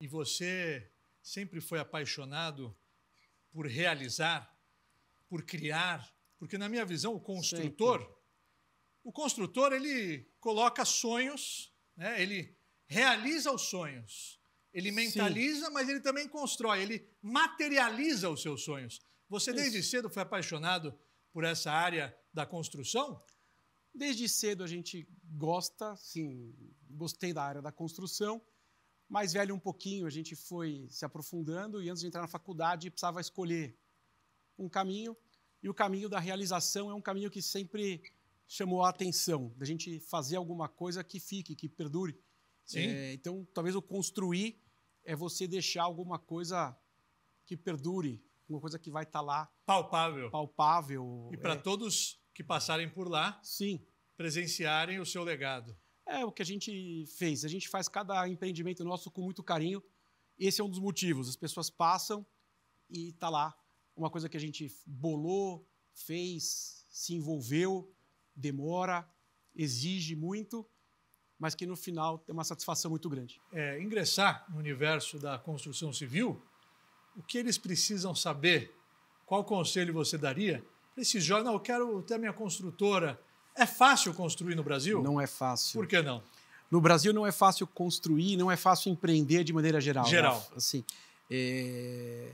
e você sempre foi apaixonado por realizar, por criar, porque na minha visão o construtor, sempre. o construtor ele coloca sonhos, né? Ele realiza os sonhos, ele mentaliza, Sim. mas ele também constrói, ele materializa os seus sonhos. Você Isso. desde cedo foi apaixonado por essa área da construção? Desde cedo a gente gosta, sim, gostei da área da construção mais velho um pouquinho, a gente foi se aprofundando e antes de entrar na faculdade precisava escolher um caminho e o caminho da realização é um caminho que sempre chamou a atenção, da gente fazer alguma coisa que fique, que perdure. É, então, talvez o construir é você deixar alguma coisa que perdure, alguma coisa que vai estar tá lá. Palpável. Palpável. E para é... todos que passarem por lá, sim, presenciarem o seu legado. É o que a gente fez. A gente faz cada empreendimento nosso com muito carinho. Esse é um dos motivos. As pessoas passam e está lá uma coisa que a gente bolou, fez, se envolveu, demora, exige muito, mas que no final tem uma satisfação muito grande. É, ingressar no universo da construção civil, o que eles precisam saber? Qual conselho você daria para esses jovens? Não, eu quero ter a minha construtora, é fácil construir no Brasil? Não é fácil. Por que não? No Brasil não é fácil construir, não é fácil empreender de maneira geral. Né? Geral. Né? Assim, é...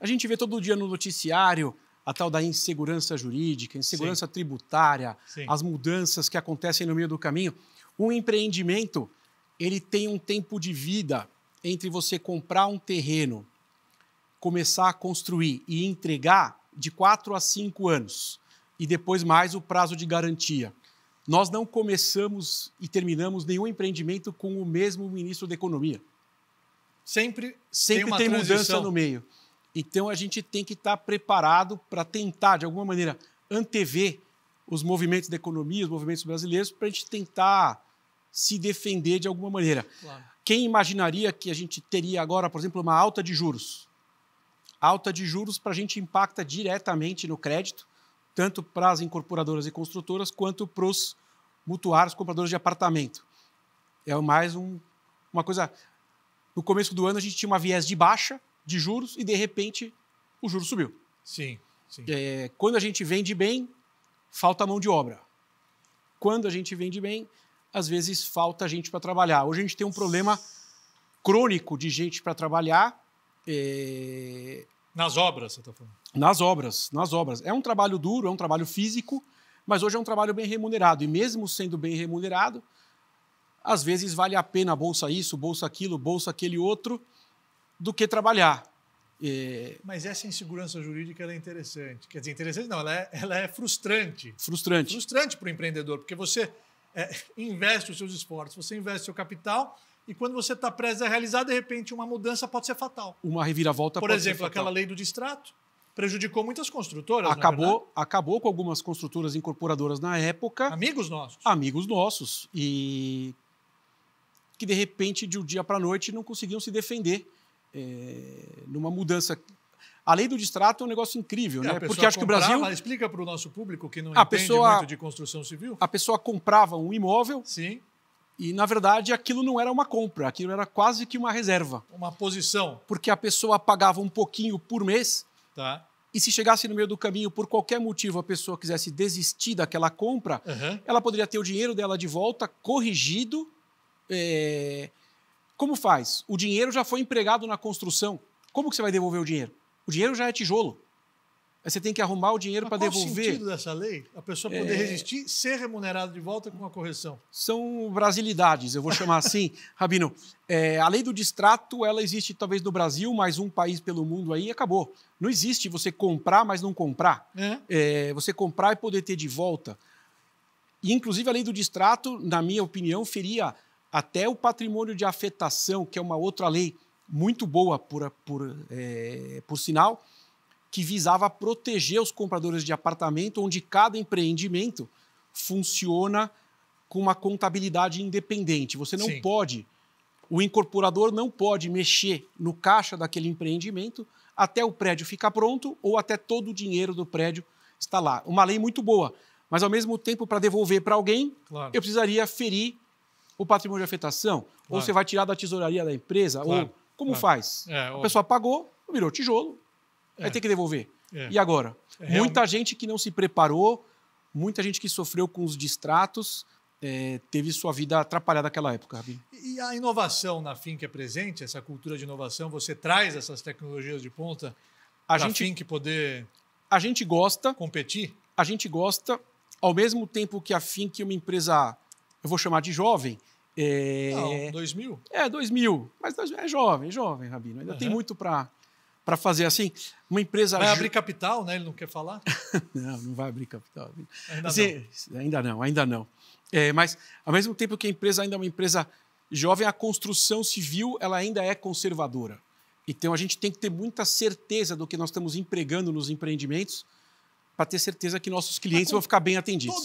A gente vê todo dia no noticiário a tal da insegurança jurídica, insegurança Sim. tributária, Sim. as mudanças que acontecem no meio do caminho. Um empreendimento, ele tem um tempo de vida entre você comprar um terreno, começar a construir e entregar de 4 a 5 anos e depois mais o prazo de garantia. Nós não começamos e terminamos nenhum empreendimento com o mesmo ministro da Economia. Sempre, sempre tem, tem mudança no meio. Então a gente tem que estar preparado para tentar, de alguma maneira, antever os movimentos da economia, os movimentos brasileiros, para a gente tentar se defender de alguma maneira. Claro. Quem imaginaria que a gente teria agora, por exemplo, uma alta de juros? alta de juros para a gente impacta diretamente no crédito, tanto para as incorporadoras e construtoras quanto para os mutuários, compradores de apartamento. É mais um, uma coisa. No começo do ano, a gente tinha uma viés de baixa de juros e, de repente, o juro subiu. Sim. sim. É, quando a gente vende bem, falta mão de obra. Quando a gente vende bem, às vezes falta gente para trabalhar. Hoje a gente tem um problema crônico de gente para trabalhar. É, nas obras, você está falando? Nas obras, nas obras. É um trabalho duro, é um trabalho físico, mas hoje é um trabalho bem remunerado. E mesmo sendo bem remunerado, às vezes vale a pena bolsa isso, bolsa aquilo, bolsa aquele outro, do que trabalhar. É... Mas essa insegurança jurídica é interessante. Quer dizer, interessante não, ela é, ela é frustrante. Frustrante. Frustrante para o empreendedor, porque você é, investe os seus esforços, você investe o seu capital e quando você está prestes a realizar, de repente, uma mudança pode ser fatal. Uma reviravolta Por pode exemplo, ser fatal. Por exemplo, aquela lei do distrato prejudicou muitas construtoras. É acabou, é acabou com algumas construtoras incorporadoras na época. Amigos nossos. Amigos nossos. E que, de repente, de um dia para a noite, não conseguiam se defender é, numa mudança a lei do distrato é um negócio incrível, é, né? Porque acho que o Brasil. Explica para o nosso público que não a entende pessoa, muito de construção civil. A pessoa comprava um imóvel, Sim. E, na verdade, aquilo não era uma compra, aquilo era quase que uma reserva. Uma posição. Porque a pessoa pagava um pouquinho por mês. Tá. E se chegasse no meio do caminho, por qualquer motivo, a pessoa quisesse desistir daquela compra, uhum. ela poderia ter o dinheiro dela de volta, corrigido. É... Como faz? O dinheiro já foi empregado na construção. Como que você vai devolver o dinheiro? O dinheiro já é tijolo você tem que arrumar o dinheiro para devolver. Qual o sentido dessa lei? A pessoa poder é... resistir, ser remunerada de volta com a correção? São brasilidades, eu vou chamar assim. Rabino, é, a lei do distrato, ela existe talvez no Brasil, mais um país pelo mundo aí, acabou. Não existe você comprar, mas não comprar. É. é. você comprar e poder ter de volta. E, inclusive, a lei do distrato, na minha opinião, feria até o patrimônio de afetação, que é uma outra lei muito boa, por, por, é, por sinal, que visava proteger os compradores de apartamento, onde cada empreendimento funciona com uma contabilidade independente. Você não Sim. pode, o incorporador não pode mexer no caixa daquele empreendimento até o prédio ficar pronto ou até todo o dinheiro do prédio estar lá. Uma lei muito boa, mas ao mesmo tempo, para devolver para alguém, claro. eu precisaria ferir o patrimônio de afetação. Claro. Ou você vai tirar da tesouraria da empresa, claro. ou como faz? É, a pessoa pagou, virou tijolo, é. Vai ter que devolver. É. é. E agora? É muita gente que não se preparou, muita gente que sofreu com os distratos, é, teve sua vida atrapalhada naquela época, Rabino. E a inovação na que é presente? Essa cultura de inovação, você traz essas tecnologias de ponta a gente, que poder... A gente gosta... Competir? A gente gosta, ao mesmo tempo que a FINC é uma empresa, eu vou chamar de jovem, é... Não, 2000? É, 2000. Mas é jovem, jovem, Rabino. Ainda uhum. tem muito para para fazer assim. Uma empresa. Vai abrir capital, né? Ele não quer falar? não, não vai abrir capital. Ainda assim, não. Ainda não, ainda não. É, mas, ao mesmo tempo que a empresa ainda é uma empresa jovem, a construção civil ela ainda é conservadora. Então, a gente tem que ter muita certeza do que nós estamos empregando nos empreendimentos para ter certeza que nossos clientes vão ficar bem atendidos.